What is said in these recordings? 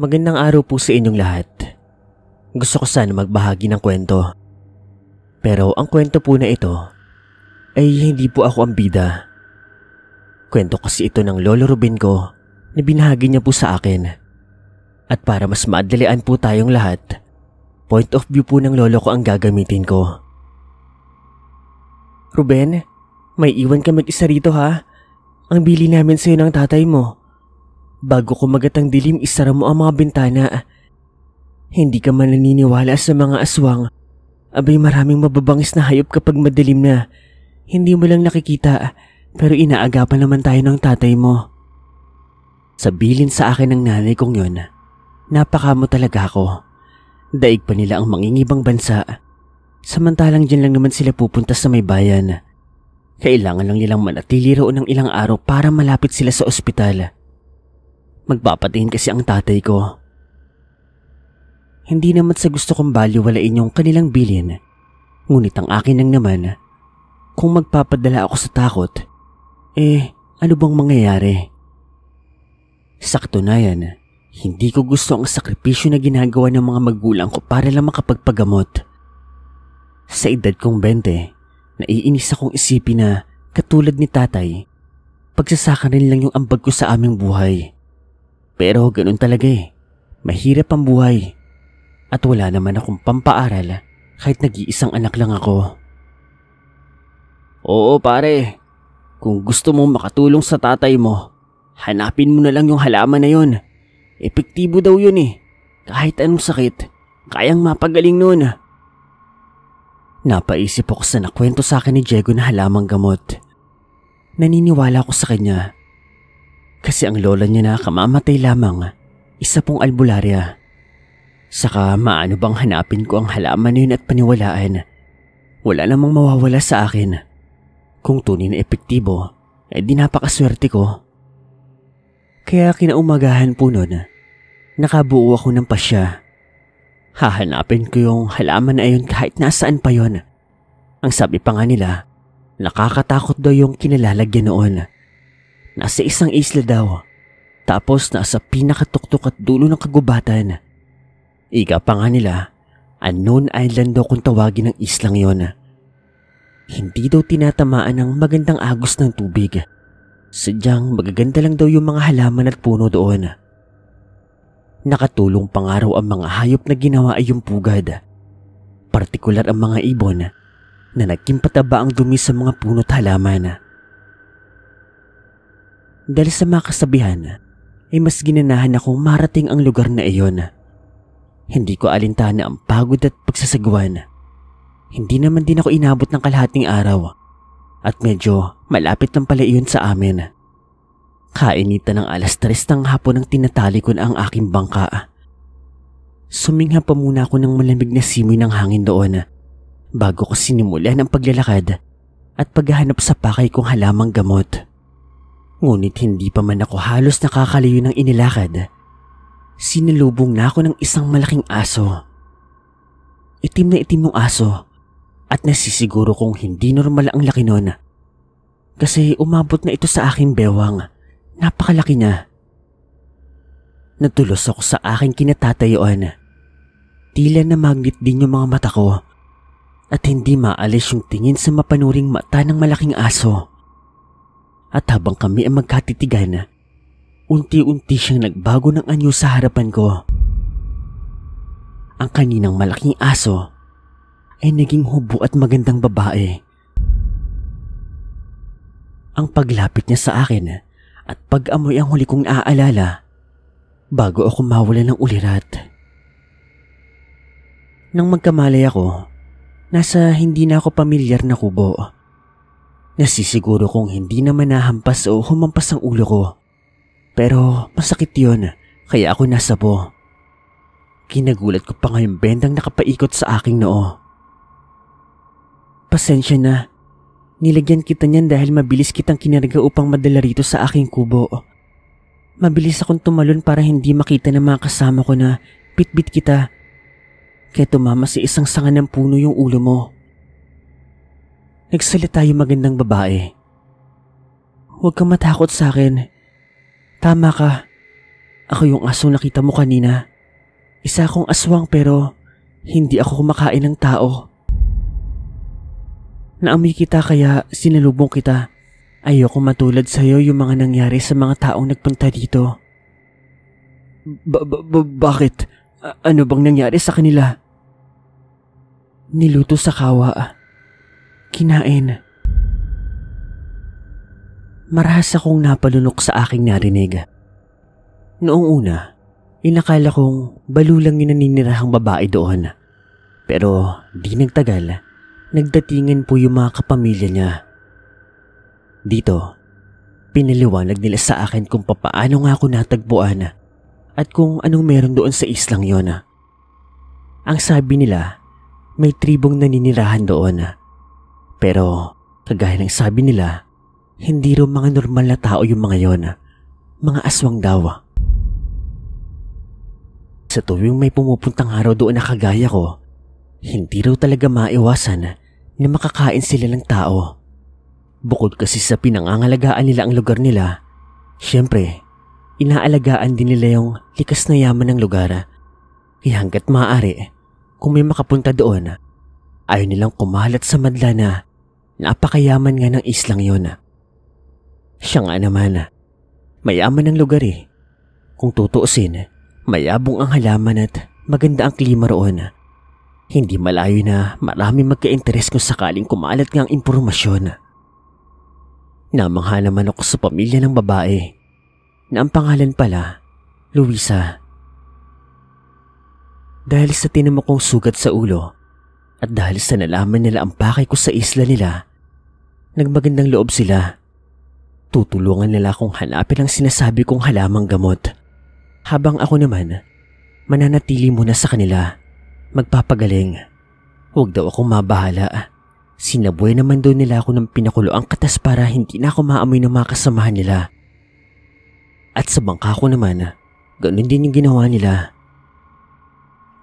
Magandang araw po sa inyong lahat. Gusto ko sana magbahagi ng kwento. Pero ang kwento po na ito ay hindi po ako ang bida. Kwento kasi ito ng Lolo Ruben ko na binahagi niya po sa akin. At para mas maadalian po tayong lahat, point of view po ng lolo ko ang gagamitin ko. Ruben, may iwan ka mag-isa rito ha. Ang bili namin sa'yo ng tatay mo. Bago kumagat ang dilim, isara mo ang mga bintana. Hindi ka man naniniwala sa mga aswang. Abay maraming mababangis na hayop kapag madilim na. Hindi mo lang nakikita pero inaagapan naman tayo ng tatay mo. Sabilin sa akin ng nanay kong yun. Napaka mo talaga ako. Daig pa nila ang mangingibang bansa. Samantalang dyan lang naman sila pupunta sa may bayan. Kailangan lang nilang manatili roon ng ilang araw para malapit sila sa ospital. Magpapatingin kasi ang tatay ko. Hindi naman sa gusto kong baliwalain yung kanilang bilin. Ngunit ang akin lang naman, kung magpapadala ako sa takot, eh ano bang mangyayari? Sakto na yan. Hindi ko gusto ang sakripisyo na ginagawa ng mga magulang ko para lang makapagpagamot. Sa edad kong 20, naiinis akong isipin na katulad ni tatay, pagsasaka rin lang yung ambag ko sa aming buhay. Pero ganun talaga eh. Mahirap ang buhay. At wala naman akong pampaaral kahit nag-iisang anak lang ako. Oo pare, kung gusto mo makatulong sa tatay mo, hanapin mo na lang yung halaman na yon. Epektibo daw yun eh. Kahit anong sakit, kayang mapagaling nun. Napaisip ako sa nakwento sa akin ni Diego na halamang gamot. Naniniwala ako sa kanya kasi ang lola niya na kamamatay lamang, isa pong albularya. Saka maano bang hanapin ko ang halaman na yun at paniwalaan? Wala namang mawawala sa akin. Kung tunay na epektibo, eh di napakaswerte ko. Kaya kinaumagahan po nun, nakabuo ako ng pasya. Hahanapin ko yung halaman na yun kahit nasaan pa yon. Ang sabi pa nga nila, nakakatakot daw yung kinalalagyan noon. Nasa isang isla daw. Tapos nasa pinakatuktok at dulo ng kagubatan. Iga pa nga nila, unknown island daw kung tawagin ng islang yon. Hindi daw tinatamaan ng magandang agos ng tubig. Sadyang magaganda lang daw yung mga halaman at puno doon. Nakatulong pangaraw ang mga hayop na ginawa ay yung pugad. Partikular ang mga ibon na nagkimpataba ang dumi sa mga puno't halaman. Na. Dahil sa mga kasabihan, ay mas ginanahan akong marating ang lugar na iyon. Hindi ko alintana ang pagod at pagsasagwan. Hindi naman din ako inabot ng kalahating araw at medyo malapit lang pala iyon sa amin. Kainita ng alas tres ng hapon nang tinatali ko na ang aking bangka. Sumingha pa muna ako ng malamig na simoy ng hangin doon bago ko sinimulan ang paglalakad at paghahanap sa pakay kong halamang gamot. Ngunit hindi pa man ako halos nakakalayo ng inilakad. Sinalubong na ako ng isang malaking aso. Itim na itim ng aso at nasisiguro kong hindi normal ang laki nun. Kasi umabot na ito sa aking bewang. Napakalaki niya. Natulos ako sa aking kinatatayuan. Tila na magnet din yung mga mata ko at hindi maalis yung tingin sa mapanuring mata ng malaking aso. At habang kami ay magkatitigan, unti-unti siyang nagbago ng anyo sa harapan ko. Ang kaninang malaking aso ay naging hubo at magandang babae. Ang paglapit niya sa akin at pag-amoy ang huli kong aalala bago ako mawala ng ulirat. Nang magkamalay ako, nasa hindi na ako pamilyar na kubo Nasisiguro kong hindi naman nahampas o humampas ang ulo ko. Pero masakit yon kaya ako nasabo. Kinagulat ko pa ngayong bendang nakapaikot sa aking noo. Pasensya na. Nilagyan kita niyan dahil mabilis kitang kinarga upang madala rito sa aking kubo. Mabilis akong tumalon para hindi makita ng mga kasama ko na pitbit kita. Kaya tumama sa isang sanga ng puno yung ulo mo. Nagsalita yung magandang babae. Huwag kang matakot sa akin. Tama ka. Ako yung asong nakita mo kanina. Isa akong aswang pero hindi ako kumakain ng tao. Naamoy kita kaya sinalubong kita. Ayoko matulad sa iyo yung mga nangyari sa mga taong nagpunta dito. bakit? ano bang nangyari sa kanila? Niluto sa kawa. Kinain. Marahas akong napalunok sa aking narinig. Noong una, inakala kong balu lang yung naninirahang babae doon. Pero di nagtagal, nagdatingan po yung mga kapamilya niya. Dito, pinaliwanag nila sa akin kung papaano nga ako natagpuan at kung anong meron doon sa islang yon. Ang sabi nila, may tribong naninirahan doon pero kagaya ng sabi nila, hindi raw mga normal na tao yung mga yon. Ah. Mga aswang daw. Ah. Sa tuwing may pumupuntang araw doon na kagaya ko, hindi raw talaga maiwasan na makakain sila ng tao. Bukod kasi sa pinangangalagaan nila ang lugar nila, syempre, inaalagaan din nila yung likas na yaman ng lugar. Kaya hanggat maaari, kung may makapunta doon, ayaw nilang kumalat sa madla na Napakayaman nga ng islang yon ah. Siya nga naman ah. Mayaman ang lugar eh. Kung tutuusin, mayabong ang halaman at maganda ang klima roon ah. Hindi malayo na marami magka-interes kung sakaling kumalat nga ang impormasyon ah. Namangha naman ako sa pamilya ng babae na ang pangalan pala, Luisa. Dahil sa tinamo kong sugat sa ulo at dahil sa nalaman nila ang pakay ko sa isla nila, Nagmagandang loob sila. Tutulungan nila akong hanapin ang sinasabi kong halamang gamot. Habang ako naman, mananatili muna sa kanila. Magpapagaling. Huwag daw akong mabahala. Sinabuhay naman doon nila ako ng pinakulo ang katas para hindi na ako maamoy ng mga kasamahan nila. At sa bangka ko naman, ganun din yung ginawa nila.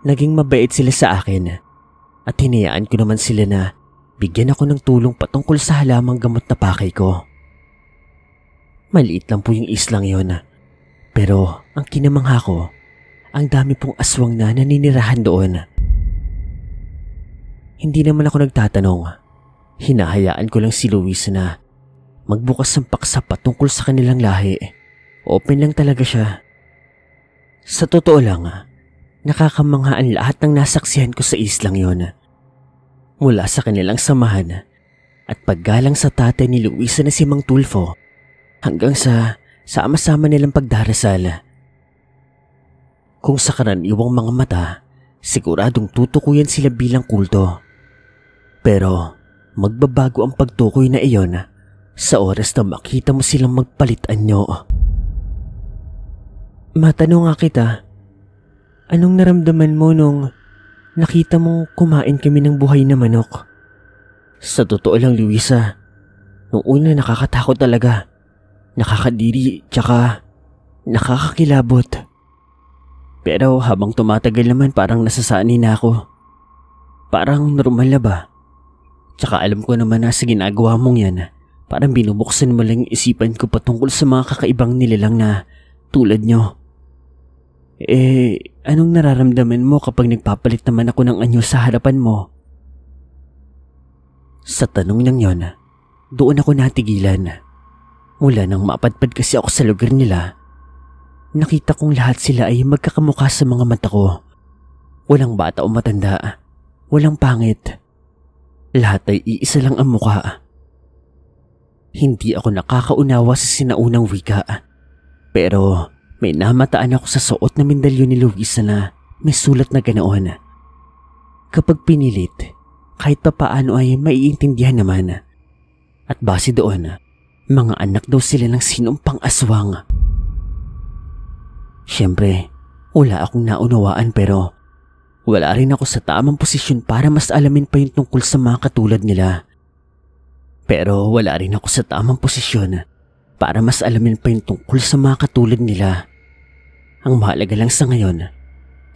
Naging mabait sila sa akin at hinayaan ko naman sila na bigyan ako ng tulong patungkol sa halamang gamot na pakay ko. Maliit lang po yung islang yon. Ah. Pero ang kinamangha ko, ang dami pong aswang na naninirahan doon. Hindi naman ako nagtatanong. Hinahayaan ko lang si Luis na magbukas ng paksa patungkol sa kanilang lahi. Open lang talaga siya. Sa totoo lang, nakakamanghaan lahat ng nasaksihan ko sa islang yon mula sa kanilang samahan at paggalang sa tatay ni Luisa na si Mang Tulfo hanggang sa sama-sama nilang pagdarasal. Kung sa karaniwang mga mata, siguradong tutukuyan sila bilang kulto. Pero magbabago ang pagtukoy na iyon sa oras na makita mo silang magpalitan nyo. Matanong nga kita, anong naramdaman mo nung nakita mong kumain kami ng buhay na manok. Sa totoo lang, Luisa, nung una nakakatakot talaga. Nakakadiri, tsaka nakakakilabot. Pero habang tumatagal naman parang nasasanin na ako. Parang normal na ba? Tsaka alam ko naman na sa ginagawa mong yan, parang binubuksan mo lang isipan ko patungkol sa mga kakaibang nilalang na tulad nyo. Eh, anong nararamdaman mo kapag nagpapalit naman ako ng anyo sa harapan mo? Sa tanong niyang yon, doon ako natigilan. Mula nang mapadpad kasi ako sa lugar nila, nakita kong lahat sila ay magkakamukha sa mga mata ko. Walang bata o matanda, walang pangit. Lahat ay iisa lang ang mukha. Hindi ako nakakaunawa sa sinaunang wika. Pero may namataan ako sa suot na mindalyo ni Luisa na may sulat na ganoon. Kapag pinilit, kahit paano ay maiintindihan naman. At base doon, mga anak daw sila ng sinumpang aswang. Siyempre, wala akong naunawaan pero wala rin ako sa tamang posisyon para mas alamin pa yung tungkol sa mga katulad nila. Pero wala rin ako sa tamang posisyon para mas alamin pa yung tungkol sa mga katulad nila. Ang mahalaga lang sa ngayon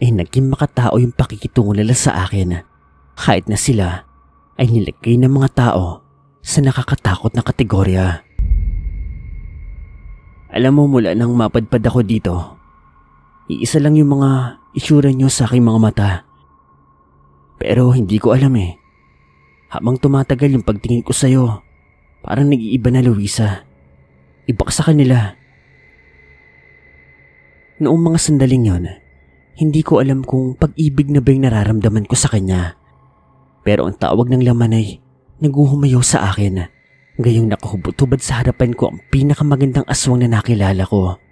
ay naging makatao yung pakikitungo nila sa akin kahit na sila ay nilagay ng mga tao sa nakakatakot na kategorya. Alam mo mula nang mapadpad ako dito, iisa lang yung mga itsura nyo sa aking mga mata. Pero hindi ko alam eh. Habang tumatagal yung pagtingin ko sa'yo, parang nag-iiba na Luisa. Iba ka sa kanila. Noong mga sandaling yon, hindi ko alam kung pag-ibig na ba yung nararamdaman ko sa kanya. Pero ang tawag ng laman ay naguhumayaw sa akin. Gayong nakahubot-hubad sa harapan ko ang pinakamagandang aswang na nakilala ko.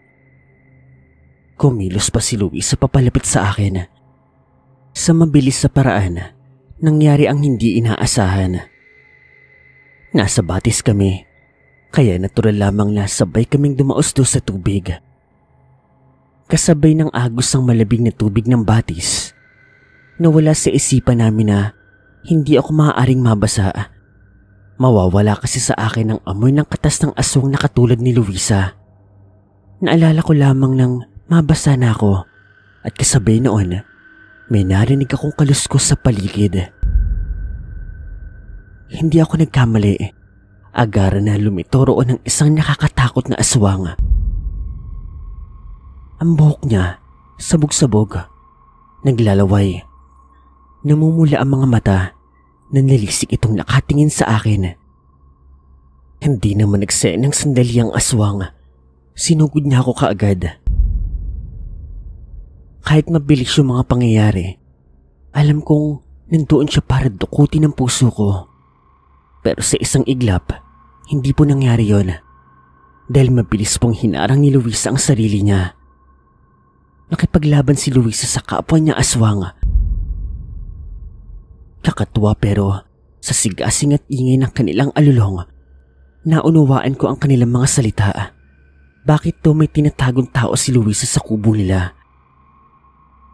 Kumilos pa si Louis sa papalapit sa akin. Sa mabilis sa paraan, nangyari ang hindi inaasahan. Nasa batis kami kaya natural lamang na sabay kaming dumaos doon sa tubig. Kasabay ng agos ng malabing na tubig ng batis. Nawala sa isipan namin na hindi ako maaaring mabasa. Mawawala kasi sa akin ang amoy ng katas ng aswang na katulad ni Luisa. Naalala ko lamang nang mabasa na ako at kasabay noon may narinig akong kaluskos sa paligid. Hindi ako nagkamali agaran na lumitoro ng isang nakakatakot na aswang. Ang buhok niya, sabog-sabog, naglalaway. Namumula ang mga mata, nanlilisik itong nakatingin sa akin. Hindi naman nagse ng sandali ang aswang. Sinugod niya ako kaagad. Kahit mabilis yung mga pangyayari, alam kong nandoon siya para dukutin ng puso ko. Pero sa isang iglap, hindi po nangyari yon dahil mabilis pong hinarang ni Luisa ang sarili niya. Nakipaglaban si Luisa sa kapwa niya aswang. Kakatuwa pero sa sigasing at ingay ng kanilang alulong, naunawaan ko ang kanilang mga salita. Bakit to may tinatagong tao si Luisa sa kubo nila?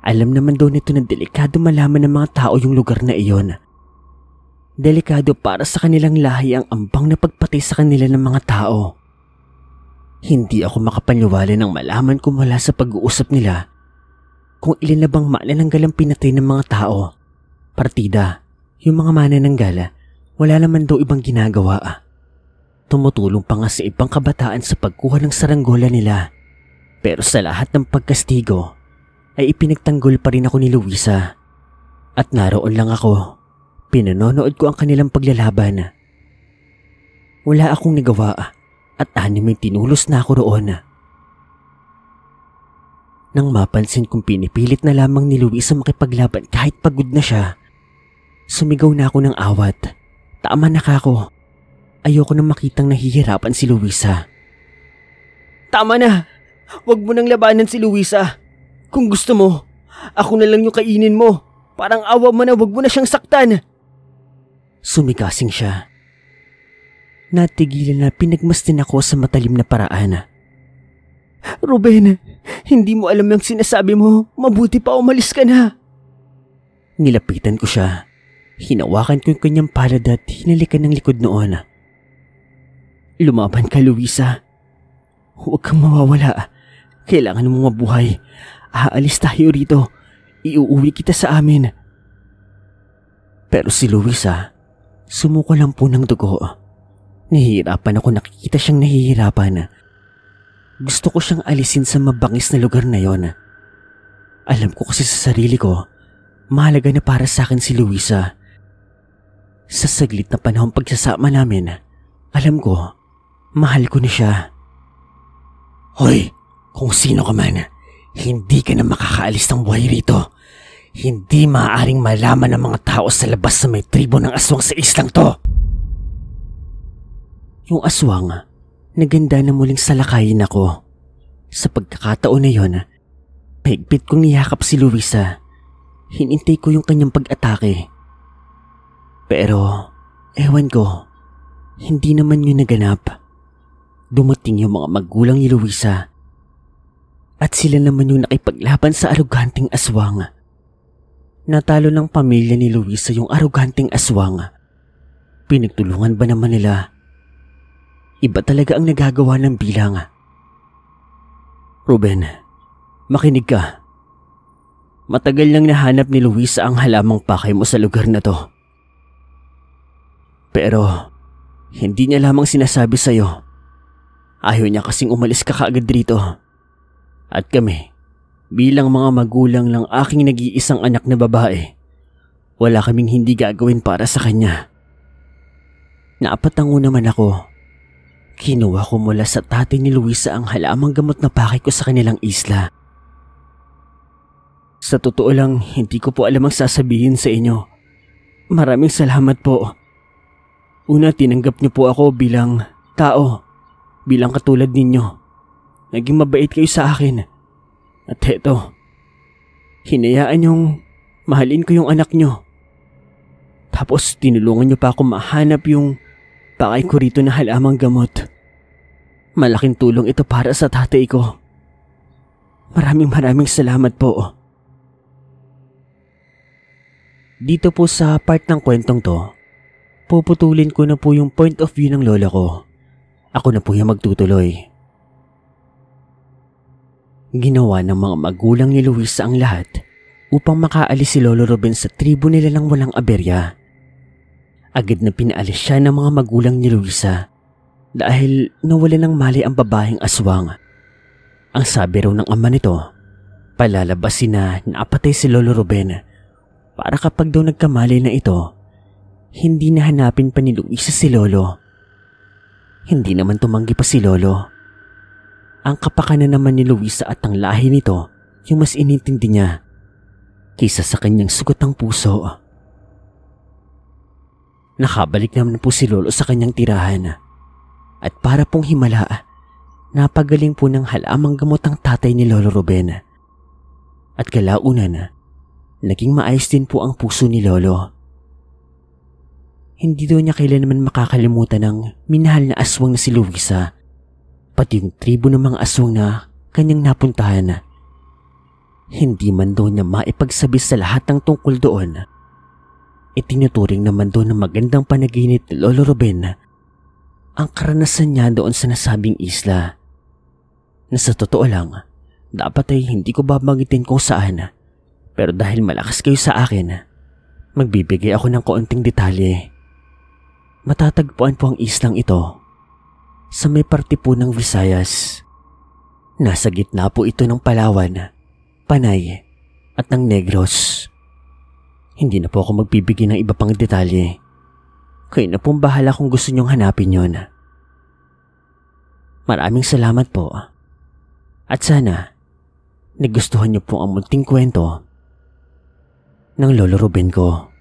Alam naman daw nito na delikado malaman ng mga tao yung lugar na iyon. Delikado para sa kanilang lahi ang ambang na pagpatay sa kanila ng mga tao. Hindi ako makapaniwala nang malaman ko mula sa pag-uusap nila kung ilan na bang manananggalang pinatay ng mga tao. Partida, yung mga manananggala, wala naman daw ibang ginagawa. Tumutulong pa nga sa ibang kabataan sa pagkuha ng saranggola nila. Pero sa lahat ng pagkastigo, ay ipinagtanggol pa rin ako ni Luisa. At naroon lang ako Pinanonood ko ang kanilang paglalaban. Wala akong nagawa at anime tinulos na ako roon. Nang mapansin kong pinipilit na lamang ni Luis ang makipaglaban kahit pagod na siya, sumigaw na ako ng awat. Tama na ka ako. Ayoko nang makitang nahihirapan si Luisa. Tama na! Huwag mo nang labanan si Luisa. Kung gusto mo, ako na lang yung kainin mo. Parang awa mo na huwag mo na siyang saktan. Sumigasing siya. Natigilan na pinagmastin ako sa matalim na paraan. Ruben, hindi mo alam yung sinasabi mo. Mabuti pa umalis ka na. Nilapitan ko siya. Hinawakan ko yung kanyang palad at hinalikan ng likod noon. Lumaban ka, Luisa. Huwag kang mawawala. Kailangan mo mabuhay. Aalis tayo rito. Iuuwi kita sa amin. Pero si Luisa, Sumuko lang po ng dugo. Nahihirapan ako nakikita siyang nahihirapan. Gusto ko siyang alisin sa mabangis na lugar na yon. Alam ko kasi sa sarili ko, mahalaga na para sa akin si Luisa. Sa saglit na panahon pagsasama namin, alam ko, mahal ko na siya. Hoy, kung sino ka man, hindi ka na makakaalis ng buhay rito. Hindi maaaring malaman ng mga tao sa labas na may tribo ng aswang sa islang to. Yung aswang, naganda na muling salakayin ako. Sa pagkakataon na yon, mahigpit kong niyakap si Luisa. Hinintay ko yung kanyang pag-atake. Pero, ewan ko, hindi naman yun naganap. Dumating yung mga magulang ni Luisa at sila naman yung nakipaglaban sa aruganteng aswang. Natalo ng pamilya ni Luisa yung aruganting aswang. Pinagtulungan ba naman nila? Iba talaga ang nagagawa ng bilang. Ruben, makinig ka. Matagal nang nahanap ni Luisa ang halamang pakay mo sa lugar na to. Pero hindi niya lamang sinasabi sa'yo. Ayaw niya kasing umalis ka kaagad rito. At kami, Bilang mga magulang lang aking nag-iisang anak na babae, wala kaming hindi gagawin para sa kanya. Naapatango naman ako. Kinuha ko mula sa tatay ni Luisa ang halamang gamot na pake ko sa kanilang isla. Sa totoo lang, hindi ko po alam ang sasabihin sa inyo. Maraming salamat po. Una, tinanggap niyo po ako bilang tao, bilang katulad ninyo. Naging mabait kayo sa akin. At heto, hinayaan niyong mahalin ko yung anak niyo. Tapos tinulungan niyo pa ako mahanap yung pakay ko rito na halamang gamot. Malaking tulong ito para sa tatay ko. Maraming maraming salamat po. Dito po sa part ng kwentong to, puputulin ko na po yung point of view ng lola ko. Ako na po yung magtutuloy. Ginawa ng mga magulang ni Luisa ang lahat upang makaalis si Lolo Ruben sa tribo nila ng walang aberya. Agad na pinaalis siya ng mga magulang ni Luisa dahil nawala ng mali ang babaeng aswang. Ang sabi raw ng ama nito, palalabasin na naapatay si Lolo Ruben para kapag daw nagkamali na ito, hindi na hanapin pa ni Luisa si Lolo. Hindi naman tumanggi pa si Lolo ang kapakanan naman ni Luisa at ang lahi nito yung mas inintindi niya kisa sa kanyang sugat ng puso. Nakabalik naman po si Lolo sa kanyang tirahan. At para pong himala, napagaling po ng halamang gamot ang tatay ni Lolo Ruben. At kalaunan, naging maayos din po ang puso ni Lolo. Hindi daw niya kailanman makakalimutan ng minahal na aswang na si Luisa pati yung tribo ng mga aswang na kanyang napuntahan. Hindi man daw niya maipagsabi sa lahat ng tungkol doon. Itinuturing naman doon ng magandang panaginip ni Lolo Ruben ang karanasan niya doon sa nasabing isla. Na sa totoo lang, dapat ay hindi ko babanggitin kung saan pero dahil malakas kayo sa akin, magbibigay ako ng kaunting detalye. Matatagpuan po ang islang ito sa may parte po ng Visayas. Nasa gitna po ito ng Palawan, Panay at ng Negros. Hindi na po ako magbibigay ng iba pang detalye. Kayo na pong bahala kung gusto nyong hanapin yon. Maraming salamat po. At sana, nagustuhan niyo po ang munting kwento ng Lolo Ruben ko.